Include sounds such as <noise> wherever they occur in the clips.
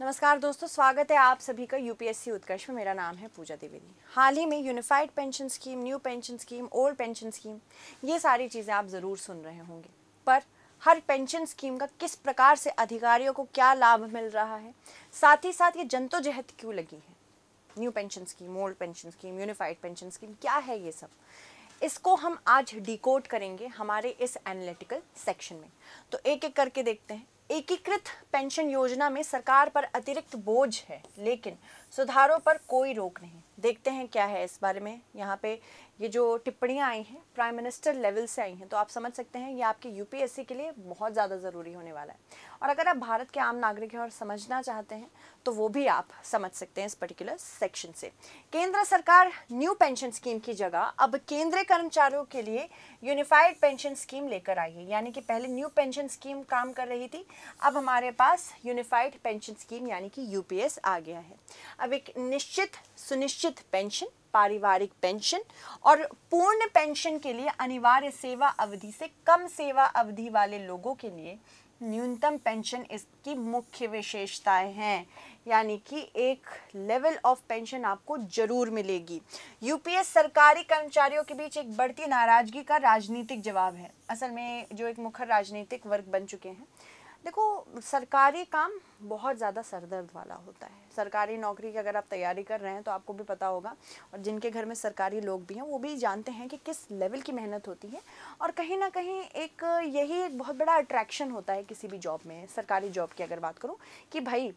नमस्कार दोस्तों स्वागत है आप सभी का यूपीएससी उत्कर्ष में मेरा नाम है पूजा द्विवेदी हाल ही में unified pension scheme new pension scheme old pension scheme ये सारी चीज़ें आप ज़रूर सुन रहे होंगे पर हर पेंशन स्कीम का किस प्रकार से अधिकारियों को क्या लाभ मिल रहा है साथ ही साथ ये जंतोजहद क्यों लगी है new pension scheme old pension scheme unified pension scheme क्या है ये सब इसको हम आज डिकोड करेंगे हमारे इस एनालिटिकल सेक्शन में तो एक एक करके देखते हैं एकीकृत पेंशन योजना में सरकार पर अतिरिक्त बोझ है लेकिन सुधारों पर कोई रोक नहीं देखते हैं क्या है इस बारे में यहाँ पे ये जो टिप्पणियाँ आई हैं प्राइम मिनिस्टर लेवल से आई हैं तो आप समझ सकते हैं ये आपके यूपीएससी के लिए बहुत ज़्यादा ज़रूरी होने वाला है और अगर आप भारत के आम नागरिक हैं और समझना चाहते हैं तो वो भी आप समझ सकते हैं इस पर्टिकुलर सेक्शन से केंद्र सरकार न्यू पेंशन स्कीम की जगह अब केंद्रीय कर्मचारियों के लिए यूनिफाइड पेंशन स्कीम लेकर आई है यानी कि पहले न्यू पेंशन स्कीम काम कर रही थी अब हमारे पास यूनिफाइड पेंशन स्कीम यानी कि यूपीएस आ गया है अब एक निश्चित सुनिश्चित पेंशन पारिवारिक पेंशन और पूर्ण पेंशन के लिए अनिवार्य सेवा अवधि से कम सेवा अवधि वाले लोगों के लिए न्यूनतम पेंशन इसकी मुख्य विशेषताएं हैं यानी कि एक लेवल ऑफ पेंशन आपको जरूर मिलेगी यूपीएस सरकारी कर्मचारियों के बीच एक बढ़ती नाराजगी का राजनीतिक जवाब है असल में जो एक मुखर राजनीतिक वर्ग बन चुके हैं देखो सरकारी काम बहुत ज़्यादा सरदर्द वाला होता है सरकारी नौकरी की अगर आप तैयारी कर रहे हैं तो आपको भी पता होगा और जिनके घर में सरकारी लोग भी हैं वो भी जानते हैं कि किस लेवल की मेहनत होती है और कहीं ना कहीं एक यही एक बहुत बड़ा अट्रैक्शन होता है किसी भी जॉब में सरकारी जॉब की अगर बात करूँ कि भाई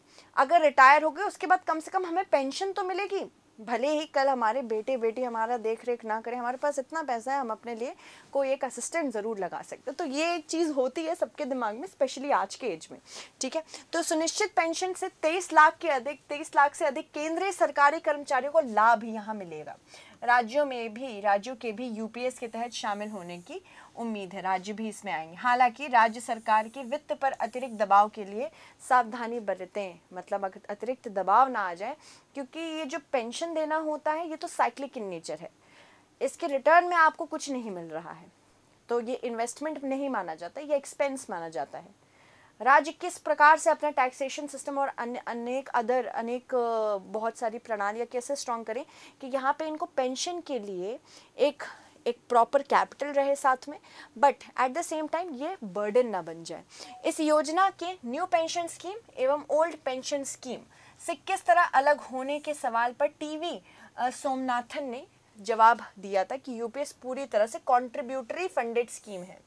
अगर रिटायर हो गए उसके बाद कम से कम हमें पेंशन तो मिलेगी भले ही कल हमारे बेटे बेटी हमारा देख रेख ना करें हमारे पास इतना पैसा है हम अपने लिए कोई एक असिस्टेंट ज़रूर लगा सकते तो ये एक चीज़ होती है सबके दिमाग में स्पेशली आज के एज में ठीक है तो सुनिश्चित पेंशन से तेईस लाख के अधिक तेईस लाख से अधिक केंद्रीय सरकारी कर्मचारियों को लाभ यहाँ मिलेगा राज्यों में भी राज्यों के भी यूपीएस के तहत शामिल होने की उम्मीद है राज्य भी इसमें आएंगे हालांकि राज्य सरकार की वित्त पर अतिरिक्त दबाव के लिए सावधानी बरतें मतलब अतिरिक्त दबाव ना आ जाए क्योंकि ये जो पेंशन देना होता है ये तो साइक्लिक इन नेचर है इसके रिटर्न में आपको कुछ नहीं मिल रहा है तो ये इन्वेस्टमेंट नहीं माना जाता ये एक्सपेंस माना जाता है राज्य किस प्रकार से अपना टैक्सेशन सिस्टम और अन्य अनेक अदर अनेक बहुत सारी प्रणालियाँ कैसे स्ट्रॉन्ग करें कि यहाँ पे इनको पेंशन के लिए एक एक प्रॉपर कैपिटल रहे साथ में but at the same time ये बर्डन ना बन जाए इस योजना के न्यू पेंशन स्कीम एवं ओल्ड पेंशन स्कीम से किस तरह अलग होने के सवाल पर टीवी सोमनाथन ने जवाब दिया था कि यूपीएस पूरी तरह से कॉन्ट्रीब्यूटरी फंडेड स्कीम है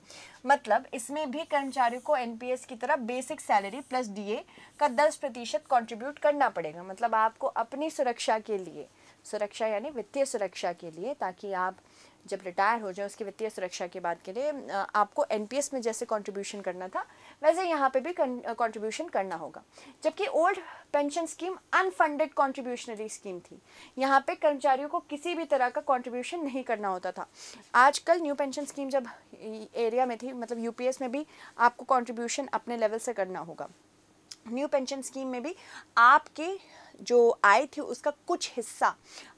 मतलब इसमें भी कर्मचारियों को एनपीएस की तरह बेसिक सैलरी प्लस डीए का दस प्रतिशत कॉन्ट्रीब्यूट करना पड़ेगा मतलब आपको अपनी सुरक्षा के लिए सुरक्षा यानी वित्तीय सुरक्षा के लिए ताकि आप जब रिटायर हो जाए उसकी वित्तीय सुरक्षा की बात करें आपको एन में जैसे कॉन्ट्रीब्यूशन करना था वैसे यहाँ पर भी कॉन्ट्रीब्यूशन करना होगा जबकि old pension scheme unfunded contributory scheme थी यहाँ पे कर्मचारियों को किसी भी तरह का कॉन्ट्रीब्यूशन नहीं करना होता था आजकल न्यू पेंशन स्कीम जब एरिया में थी मतलब यूपीएस में भी आपको कॉन्ट्रीब्यूशन अपने लेवल से करना होगा न्यू पेंशन स्कीम में भी आपके जो आय थी उसका कुछ हिस्सा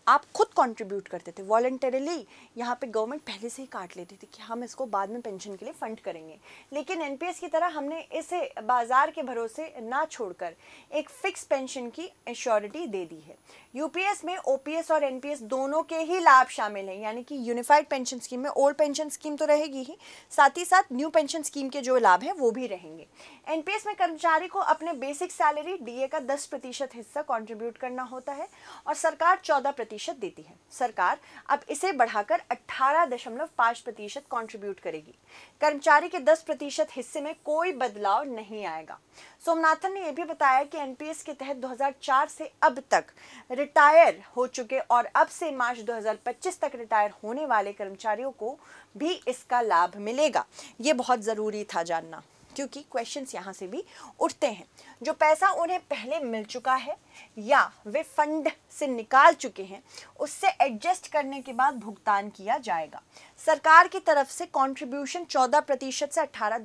आप खुद कंट्रीब्यूट करते थे वॉल्टरली यहाँ पे गवर्नमेंट पहले से ही काट लेती थी कि हम इसको बाद में पेंशन के लिए फंड करेंगे लेकिन एनपीएस की तरह हमने इसे बाजार के भरोसे ना छोड़कर एक फिक्स पेंशन की एश्योरिटी दे दी है यूपीएस में ओपीएस और एनपीएस दोनों के ही लाभ शामिल हैं यानी कि यूनिफाइड पेंशन स्कीम में ओल्ड पेंशन स्कीम तो रहेगी ही साथ ही साथ न्यू पेंशन स्कीम के जो लाभ हैं वो भी रहेंगे एनपीएस में कर्मचारी को अपने बेसिक सैलरी डी का दस प्रतिशत हिस्सा कॉन्ट्रीब्यूट कंट्रीब्यूट करना होता है और सरकार चौदह प्रतिशत देती है सरकार अब इसे बढ़ाकर अट्ठारह दशमलव पाँच प्रतिशत कॉन्ट्रीब्यूट करेगी कर्मचारी के दस प्रतिशत हिस्से में कोई बदलाव नहीं आएगा सोमनाथन ने यह भी बताया कि एनपीएस के तहत 2004 से अब तक रिटायर हो चुके और अब से मार्च 2025 तक रिटायर होने वाले कर्मचारियों को भी इसका लाभ मिलेगा ये बहुत ज़रूरी था जानना क्योंकि क्वेश्चंस यहाँ से भी उठते हैं जो पैसा उन्हें पहले मिल चुका है या वे फंड से निकाल चुके हैं उससे एडजस्ट करने के बाद भुगतान किया जाएगा सरकार की तरफ से कंट्रीब्यूशन 14 प्रतिशत से अठारह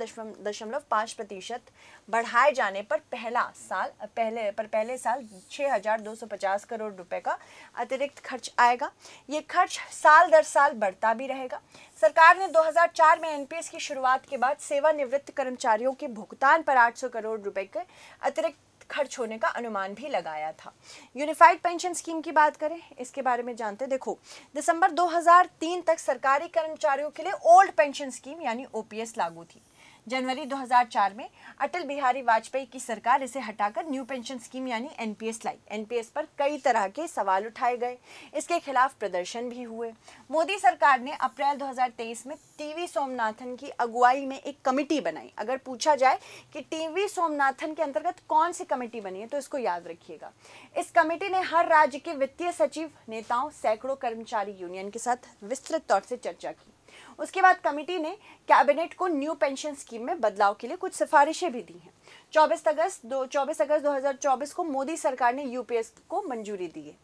दशमलव पाँच प्रतिशत बढ़ाए जाने पर पहला साल पहले पर पहले साल 6,250 करोड़ रुपए का अतिरिक्त खर्च आएगा ये खर्च साल दर साल बढ़ता भी रहेगा सरकार ने 2004 में एनपीएस की शुरुआत के बाद सेवानिवृत्त कर्मचारियों के भुगतान पर 800 करोड़ रुपए के अतिरिक्त खर्च होने का अनुमान भी लगाया था यूनिफाइड पेंशन स्कीम की बात करें इसके बारे में जानते हैं देखो दिसंबर 2003 तक सरकारी कर्मचारियों के लिए ओल्ड पेंशन स्कीम यानी ओपीएस लागू थी जनवरी 2004 में अटल बिहारी वाजपेयी की सरकार इसे हटाकर न्यू पेंशन स्कीम यानी एनपीएस लाई एनपीएस पर कई तरह के सवाल उठाए गए इसके खिलाफ प्रदर्शन भी हुए मोदी सरकार ने अप्रैल 2023 में टीवी सोमनाथन की अगुवाई में एक कमेटी बनाई अगर पूछा जाए कि टीवी सोमनाथन के अंतर्गत कौन सी कमेटी बनी है तो इसको याद रखिएगा इस कमेटी ने हर राज्य के वित्तीय सचिव नेताओं सैकड़ों कर्मचारी यूनियन के साथ विस्तृत तौर से चर्चा की उसके बाद कमेटी ने कैबिनेट को न्यू पेंशन स्कीम में बदलाव के लिए कुछ सिफारिशें भी दी हैं 24 अगस्त दो चौबीस अगस्त 2024 को मोदी सरकार ने यूपीएस को मंजूरी दी है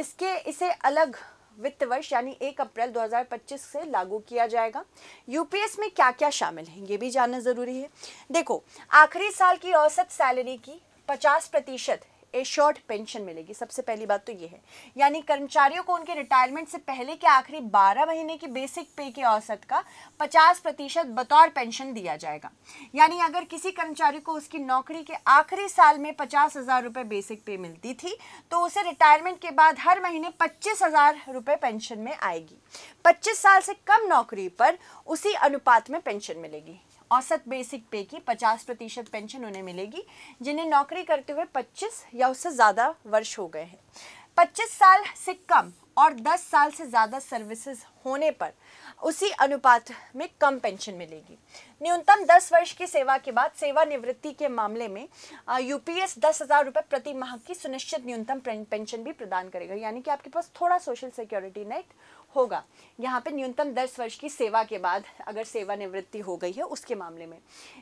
इसके इसे अलग वित्त वर्ष यानी 1 अप्रैल 2025 से लागू किया जाएगा यूपीएस में क्या क्या शामिल है ये भी जानना ज़रूरी है देखो आखिरी साल की औसत सैलरी की 50 प्रतिशत एश्योर्ड पेंशन मिलेगी सबसे पहली बात तो ये है यानी कर्मचारियों को उनके रिटायरमेंट से पहले के आखिरी 12 महीने की बेसिक पे के औसत का 50 प्रतिशत बतौर पेंशन दिया जाएगा यानी अगर किसी कर्मचारी को उसकी नौकरी के आखिरी साल में पचास हज़ार रुपये बेसिक पे मिलती थी तो उसे रिटायरमेंट के बाद हर महीने पच्चीस हज़ार रुपये पेंशन में आएगी पच्चीस साल से कम नौकरी पर उसी अनुपात में पेंशन मिलेगी औसत बेसिक पे की 50 प्रतिशत पेंशन उन्हें मिलेगी जिन्हें नौकरी करते हुए 25 या उससे ज़्यादा वर्ष हो गए हैं 25 साल से कम और 10 साल से ज़्यादा सर्विसेज होने पर उसी अनुपात में कम पेंशन मिलेगी न्यूनतम 10 वर्ष की सेवा के बाद सेवानिवृत्ति के मामले में यूपीएस दस हज़ार रुपये प्रति माह की सुनिश्चित न्यूनतम पेंशन भी प्रदान करेगा यानी कि आपके पास थोड़ा सोशल सिक्योरिटी नेट होगा यहाँ पे न्यूनतम दस वर्ष की सेवा के बाद अगर सेवानिवृत्ति हो गई है उसके मामले में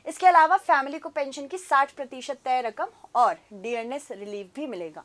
इसके अलावा फैमिली को पेंशन की साठ प्रतिशत तय रकम और डीएनएस रिलीफ भी मिलेगा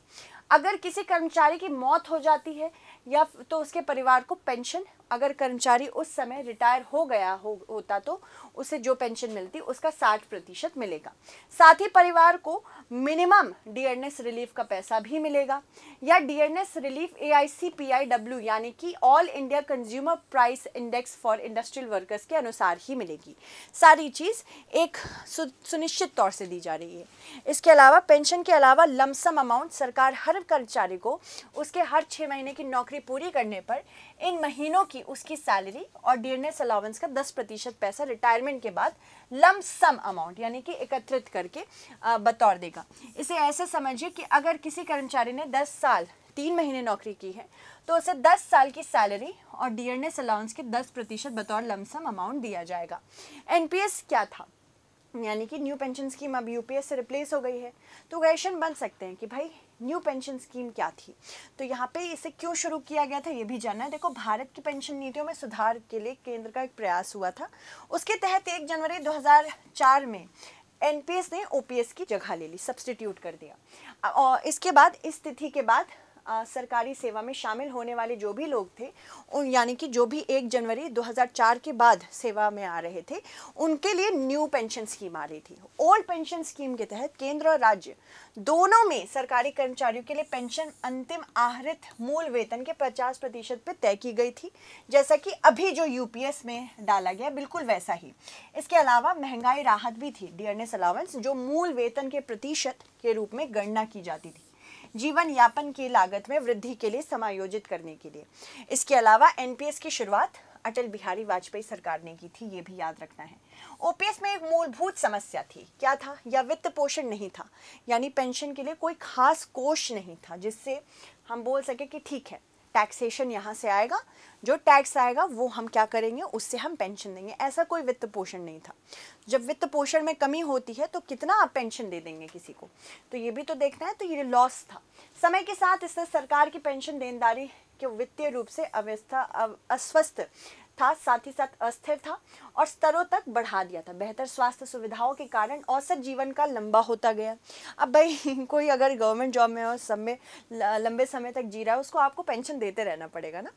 अगर किसी कर्मचारी की मौत हो जाती है या तो उसके परिवार को पेंशन अगर कर्मचारी उस समय रिटायर हो गया हो होता तो उसे जो पेंशन मिलती उसका साठ प्रतिशत मिलेगा साथ ही परिवार को मिनिमम डीएनएस रिलीफ का पैसा भी मिलेगा या dearness relief A I C P I W यानी कि all India consumer price index for industrial workers के अनुसार ही मिलेगी सारी चीज़ एक सु, सुनिश्चित तौर से दी जा रही है इसके अलावा पेंशन के अलावा लमसम अमाउंट सरकार हर कर्मचारी को उसके हर छः महीने की नौकरी पूरी करने पर इन महीनों की उसकी सैलरी और डीएनएस अलाउंस का दस प्रतिशत पैसा रिटायरमेंट के बाद लमसम अमाउंट यानी कि एकत्रित करके बतौर देगा इसे ऐसे समझिए कि अगर किसी कर्मचारी ने दस साल तीन महीने नौकरी की है तो उसे दस साल की सैलरी और डियरनेस अलाउंस के दस प्रतिशत बतौर लमसम अमाउंट दिया जाएगा एनपीएस क्या था यानी कि न्यू पेंशन स्कीम अब यूपीएस से रिप्लेस हो गई है तो क्वेश्चन बन सकते हैं कि भाई न्यू पेंशन स्कीम क्या थी तो यहाँ पे इसे क्यों शुरू किया गया था ये भी जानना है देखो भारत की पेंशन नीतियों में सुधार के लिए केंद्र का एक प्रयास हुआ था उसके तहत एक जनवरी 2004 में एन ने ओपीएस की जगह ले ली सब्सटीट्यूट कर दिया और इसके बाद इस तिथि के बाद आ, सरकारी सेवा में शामिल होने वाले जो भी लोग थे यानी कि जो भी एक जनवरी 2004 के बाद सेवा में आ रहे थे उनके लिए न्यू पेंशन स्कीम आ रही थी ओल्ड पेंशन स्कीम के तहत केंद्र और राज्य दोनों में सरकारी कर्मचारियों के लिए पेंशन अंतिम आहरित मूल वेतन के 50 प्रतिशत पर तय की गई थी जैसा कि अभी जो यू में डाला गया बिल्कुल वैसा ही इसके अलावा महंगाई राहत भी थी डियरनेस अलावेंस जो मूल वेतन के प्रतिशत के रूप में गणना की जाती थी जीवन यापन की लागत में वृद्धि के लिए समायोजित करने के लिए इसके अलावा एनपीएस की शुरुआत अटल बिहारी वाजपेयी सरकार ने की थी ये भी याद रखना है ओपीएस में एक मूलभूत समस्या थी क्या था या वित्त पोषण नहीं था यानी पेंशन के लिए कोई खास कोष नहीं था जिससे हम बोल सके कि ठीक है टैक्सेशन यहाँ से आएगा जो टैक्स आएगा वो हम क्या करेंगे उससे हम पेंशन देंगे ऐसा कोई वित्त पोषण नहीं था जब वित्त पोषण में कमी होती है तो कितना आप पेंशन दे देंगे किसी को तो ये भी तो देखना है तो ये लॉस था समय के साथ इससे सरकार की पेंशन देनदारी के वित्तीय रूप से अव्यस्था अस्वस्थ था साथ ही साथ अस्थिर था और स्तरों तक बढ़ा दिया था बेहतर स्वास्थ्य सुविधाओं के कारण औसत जीवन का लंबा होता गया अब भाई <laughs> कोई अगर गवर्नमेंट जॉब में और समय लंबे समय तक जी रहा है उसको आपको पेंशन देते रहना पड़ेगा ना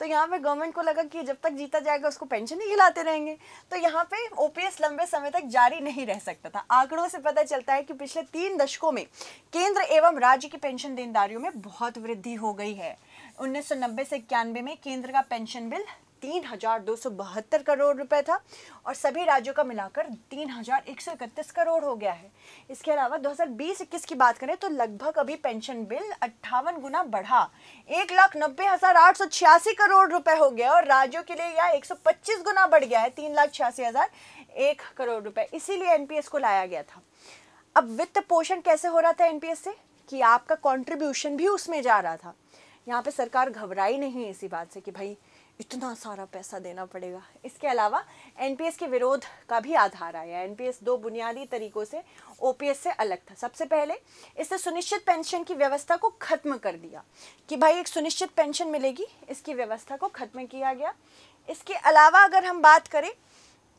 तो यहाँ पे गवर्नमेंट को लगा कि जब तक जीता जाएगा उसको पेंशन ही खिलाते रहेंगे तो यहाँ पे ओ लंबे समय तक जारी नहीं रह सकता था आंकड़ों से पता चलता है कि पिछले तीन दशकों में केंद्र एवं राज्य की पेंशन देनदारियों में बहुत वृद्धि हो गई है 1990 से इक्यानवे में केंद्र का पेंशन बिल तीन हजार दो सौ बहत्तर करोड़ रुपए था और सभी राज्यों का मिलाकर तीन हजार एक सौ इकतीस करोड़ हो गया है इसके अलावा दो हज़ार बीस इक्कीस की बात करें तो लगभग अभी पेंशन बिल अट्ठावन गुना बढ़ा एक लाख नब्बे हज़ार आठ सौ छियासी करोड़ रुपए हो गया और राज्यों के लिए यह एक सौ पच्चीस गुना बढ़ गया है तीन लाख छियासी हज़ार एक करोड़ रुपए इसीलिए एनपीएस को लाया गया था अब वित्त पोषण कैसे हो रहा था एनपीएस से कि आपका कंट्रीब्यूशन भी उसमें जा रहा था यहाँ पे सरकार घबराई नहीं इसी बात से कि भाई इतना सारा पैसा देना पड़ेगा इसके अलावा एनपीएस के विरोध का भी आधार आया एनपीएस दो बुनियादी तरीकों से ओपीएस से अलग था सबसे पहले इसने सुनिश्चित पेंशन की व्यवस्था को खत्म कर दिया कि भाई एक सुनिश्चित पेंशन मिलेगी इसकी व्यवस्था को खत्म किया गया इसके अलावा अगर हम बात करें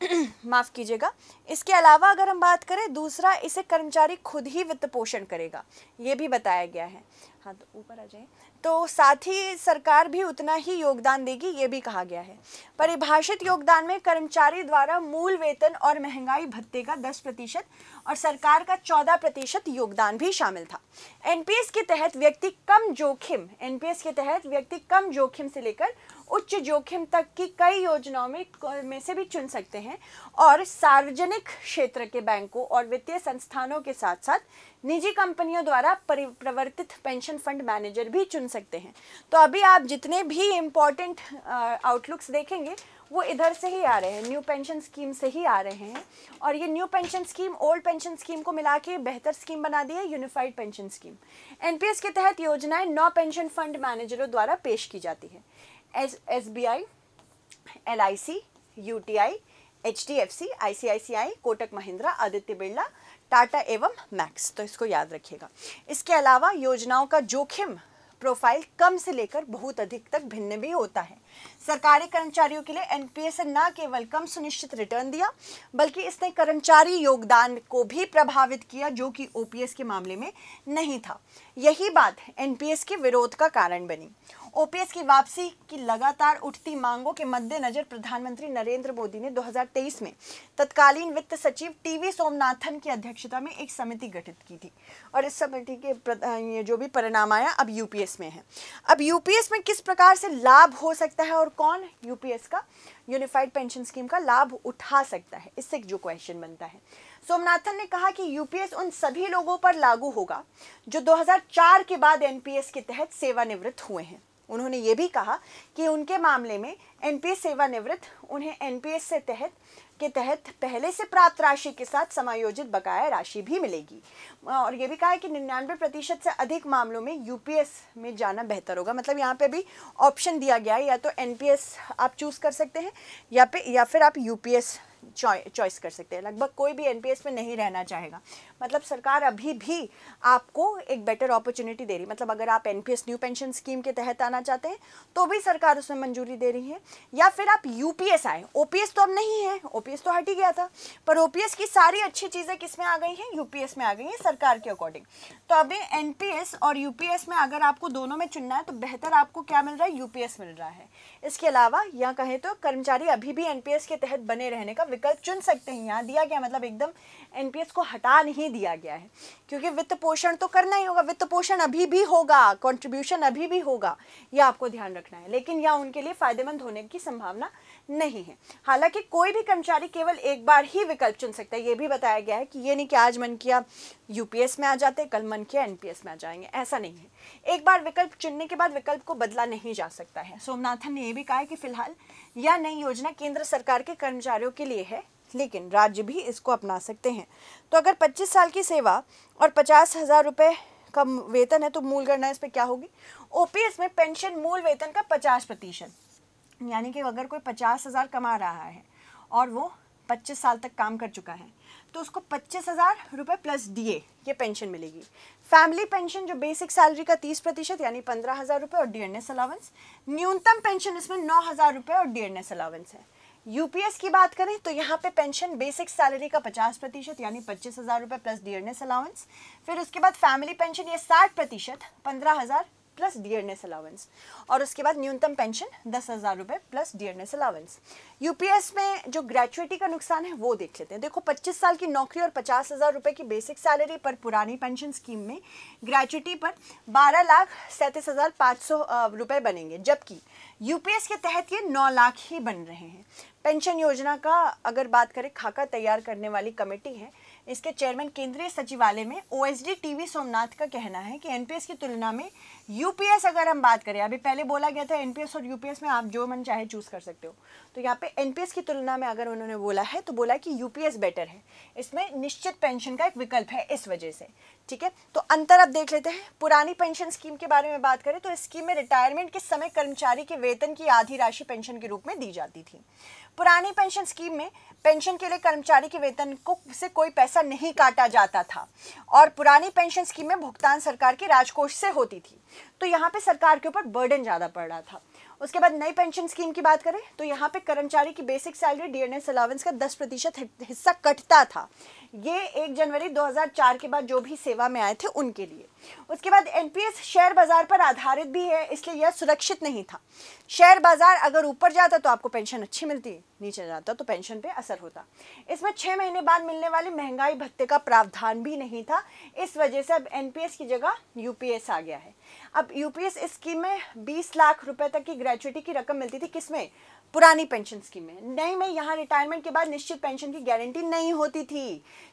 <clears throat> माफ़ कीजिएगा इसके अलावा अगर हम बात करें दूसरा इसे कर्मचारी खुद ही वित्त पोषण करेगा ये भी बताया गया है हाँ तो ऊपर आ जाए तो साथ ही सरकार भी उतना ही योगदान देगी ये भी कहा गया है परिभाषित योगदान में कर्मचारी द्वारा मूल वेतन और महंगाई भत्ते का 10 प्रतिशत और सरकार का 14 प्रतिशत योगदान भी शामिल था एनपीएस के तहत व्यक्ति कम जोखिम एनपीएस के तहत व्यक्ति कम जोखिम से लेकर उच्च जोखिम तक की कई योजनाओं में में से भी चुन सकते हैं और सार्वजनिक क्षेत्र के बैंकों और वित्तीय संस्थानों के साथ साथ निजी कंपनियों द्वारा परिवर्तित पेंशन फंड मैनेजर भी चुन सकते हैं तो अभी आप जितने भी इम्पोर्टेंट आउटलुक्स देखेंगे वो इधर से ही आ रहे हैं न्यू पेंशन स्कीम से ही आ रहे हैं और ये new pension scheme old pension scheme को मिला के बेहतर स्कीम बना दी है यूनिफाइड पेंशन स्कीम एनपीएस के तहत योजनाएं नौ पेंशन फंड मैनेजरों द्वारा पेश की जाती है S S B I L I C U T I H D F C I C I C I Kotak Mahindra Aditya Birla Tata एवं मैक्स तो इसको याद रखिएगा इसके अलावा योजनाओं का जोखिम प्रोफाइल कम से लेकर बहुत अधिक तक भिन्न भी होता है सरकारी कर्मचारियों के लिए एनपीएस ने न केवल कम सुनिश्चित रिटर्न दिया बल्कि इसने कर्मचारी योगदान को भी प्रभावित किया जो कि ओपीएस के मामले में नहीं था यही बात एनपीएस के विरोध का कारण बनी ओपीएस की वापसी की लगातार उठती मांगों के मद्देनजर प्रधानमंत्री नरेंद्र मोदी ने 2023 में तत्कालीन वित्त सचिव टीवी सोमनाथन की अध्यक्षता में एक समिति गठित की थी और इस समिति के ये जो भी परिणाम आया अब यूपीएस में है अब यूपीएस में किस प्रकार से लाभ हो सकता है है और कौन यूपीएस का यूनिफाइड पेंशन स्कीम का लाभ उठा सकता है इससे जो क्वेश्चन बनता है सोमनाथन ने कहा कि यूपीएस उन सभी लोगों पर लागू होगा जो 2004 के बाद एनपीएस के तहत सेवानिवृत्त हुए हैं उन्होंने ये भी कहा कि उनके मामले में एनपीएस सेवानिवृत्त उन्हें एनपीएस से तहत के तहत पहले से प्राप्त राशि के साथ समायोजित बकाया राशि भी मिलेगी और ये भी कहा है कि निन्यानवे प्रतिशत से अधिक मामलों में यूपीएस में जाना बेहतर होगा मतलब यहाँ पे भी ऑप्शन दिया गया है या तो एनपीएस आप चूज़ कर सकते हैं या पे या फिर आप यूपीएस चॉइस कर सकते हैं लगभग कोई भी एनपीएस में नहीं रहना चाहेगा मतलब सरकार अभी भी आपको एक बेटर अपॉर्चुनिटी दे रही है मतलब अगर आप एनपीएस न्यू पेंशन स्कीम के तहत आना चाहते हैं तो भी सरकार उसमें मंजूरी दे रही है या फिर आप यूपीएस आए ओपीएस तो अब नहीं है ओपीएस तो हट ही गया था पर ओपीएस की सारी अच्छी चीज़ें किस में आ गई हैं यूपीएस में आ गई हैं सरकार के अकॉर्डिंग तो अभी एनपीएस और यूपीएस में अगर आपको दोनों में चुनना है तो बेहतर आपको क्या मिल रहा है यूपीएस मिल रहा है इसके अलावा यहाँ कहें तो कर्मचारी अभी भी एनपीएस के तहत बने रहने का विकल्प चुन सकते हैं यहाँ दिया गया मतलब एकदम एनपीएस को हटा नहीं दिया गया है क्योंकि वित्त पोषण तो करना ही होगा वित्त पोषण अभी भी होगा कंट्रीब्यूशन अभी भी होगा यह आपको ध्यान रखना है लेकिन यह उनके लिए फायदेमंद होने की संभावना नहीं है हालांकि कोई भी कर्मचारी केवल एक बार ही विकल्प चुन सकता है ये भी बताया गया है कि ये नहीं कि आज मन किया यूपीएस में आ जाते कल मन किया एनपीएस में आ जाएंगे ऐसा नहीं है एक बार विकल्प चुनने के बाद विकल्प को बदला नहीं जा सकता है सोमनाथन ने यह भी कहा है कि फिलहाल यह नई योजना केंद्र सरकार के कर्मचारियों के लिए है लेकिन राज्य भी इसको अपना सकते हैं तो अगर 25 साल की सेवा और पचास हज़ार रुपये का वेतन है तो मूल गणना इस पर क्या होगी ओ में पेंशन मूल वेतन का पचास प्रतिशत यानी कि अगर कोई पचास हज़ार कमा रहा है और वो पच्चीस साल तक काम कर चुका है तो उसको पच्चीस हज़ार रुपये प्लस डीए ये पेंशन मिलेगी फैमिली पेंशन जो बेसिक सैलरी का तीस प्रतिशत यानी पंद्रह हज़ार रुपये और डी एन एस अलावेंस न्यूनतम पेंशन इसमें नौ हज़ार रुपये और डी एन एस अलावेंस है यूपीएस की बात करें तो यहाँ पे पेंशन बेसिक सैलरी का 50 प्रतिशत यानी पच्चीस हज़ार रुपये प्लस डियरनेस अलाउंस फिर उसके बाद फैमिली पेंशन ये 60 प्रतिशत पंद्रह हज़ार प्लस डियरनेस अलाउंस और उसके बाद न्यूनतम पेंशन दस हज़ार रुपये प्लस डियरनेस अलाउंस यूपीएस में जो ग्रेचुएटी का नुकसान है वो देख लेते हैं देखो पच्चीस साल की नौकरी और पचास हज़ार रुपए की बेसिक सैलरी पर पुरानी पेंशन स्कीम में ग्रेचुटी पर बारह लाख सैंतीस हज़ार पाँच सौ रुपए बनेंगे जबकि यूपीएस के तहत ये नौ लाख ही बन रहे हैं पेंशन योजना का अगर बात करें खाका तैयार करने वाली कमेटी है इसके चेयरमैन केंद्रीय सचिवालय में ओ एस डी सोमनाथ का कहना है कि एनपीएस की तुलना में यूपीएस अगर हम बात करें अभी पहले बोला गया था एनपीएस और यूपीएस में आप जो मन चाहे चूज़ कर सकते हो तो यहाँ पे एनपीएस की तुलना में अगर उन्होंने बोला है तो बोला कि यूपीएस बेटर है इसमें निश्चित पेंशन का एक विकल्प है इस वजह से ठीक है तो अंतर आप देख लेते हैं पुरानी पेंशन स्कीम के बारे में बात करें तो इस स्कीम में रिटायरमेंट के समय कर्मचारी के वेतन की आधी राशि पेंशन के रूप में दी जाती थी पुरानी पेंशन स्कीम में पेंशन के लिए कर्मचारी के वेतन को से कोई पैसा नहीं काटा जाता था और पुरानी पेंशन स्कीम में भुगतान सरकार के राजकोष से होती थी तो यहाँ पे सरकार के ऊपर बर्डन ज़्यादा पड़ रहा था उसके बाद नई पेंशन स्कीम की बात करें तो यहाँ पे कर्मचारी की बेसिक सैलरी डीएनएस अलावेंस का 10 प्रतिशत हिस्सा कटता था ये एक जनवरी 2004 के बाद जो भी सेवा में आए थे उनके लिए उसके बाद एनपीएस शेयर बाजार पर आधारित भी है इसलिए यह सुरक्षित नहीं था शेयर बाजार अगर ऊपर जाता तो आपको पेंशन अच्छी मिलती नीचे जाता तो पेंशन पे असर होता इसमें छह महीने बाद मिलने वाली महंगाई भत्ते का प्रावधान भी नहीं था इस वजह से अब एनपीएस की जगह यूपीएस आ गया है अब यूपीएस स्कीम में 20 लाख रुपए तक की ग्रेचुटी की रकम मिलती थी किसमें पुरानी पेंशन स्कीम में नहीं में यहाँ रिटायरमेंट के बाद निश्चित पेंशन की गारंटी नहीं होती थी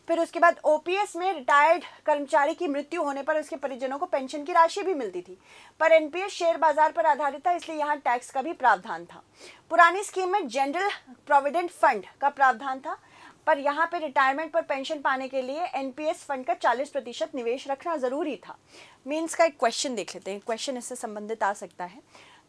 फिर उसके बाद ओपीएस में रिटायर्ड कर्मचारी की मृत्यु होने पर उसके परिजनों को पेंशन की राशि भी मिलती थी पर एनपीएस शेयर बाजार पर आधारित था इसलिए यहाँ टैक्स का भी प्रावधान था पुरानी स्कीम में जनरल प्रोविडेंट फंड का प्रावधान था पर यहाँ पे रिटायरमेंट पर पेंशन पाने के लिए एनपीएस फंड का 40 प्रतिशत निवेश रखना ज़रूरी था मीन्स का एक क्वेश्चन देख लेते हैं क्वेश्चन इससे संबंधित आ सकता है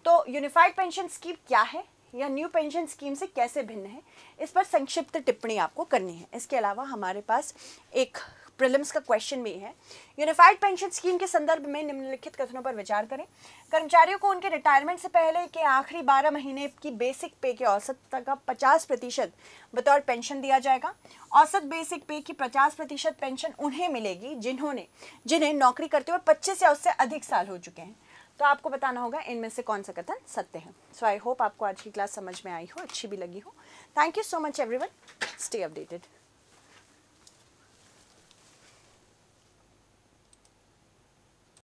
तो यूनिफाइड पेंशन स्कीम क्या है या न्यू पेंशन स्कीम से कैसे भिन्न है इस पर संक्षिप्त टिप्पणी आपको करनी है इसके अलावा हमारे पास एक प्रिलिम्स का क्वेश्चन भी है यूनिफाइड पेंशन स्कीम के संदर्भ में निम्नलिखित कथनों पर विचार करें कर्मचारियों को उनके रिटायरमेंट से पहले के आखिरी 12 महीने की बेसिक पे के औसत तक का 50 प्रतिशत बतौर पेंशन दिया जाएगा औसत बेसिक पे की 50 प्रतिशत पेंशन उन्हें मिलेगी जिन्होंने जिन्हें नौकरी करते हुए पच्चीस या उससे अधिक साल हो चुके हैं तो आपको बताना होगा इनमें से कौन सा कथन सत्य है सो आई होप आपको आज की क्लास समझ में आई हो अच्छी भी लगी हो thank you so much everyone stay updated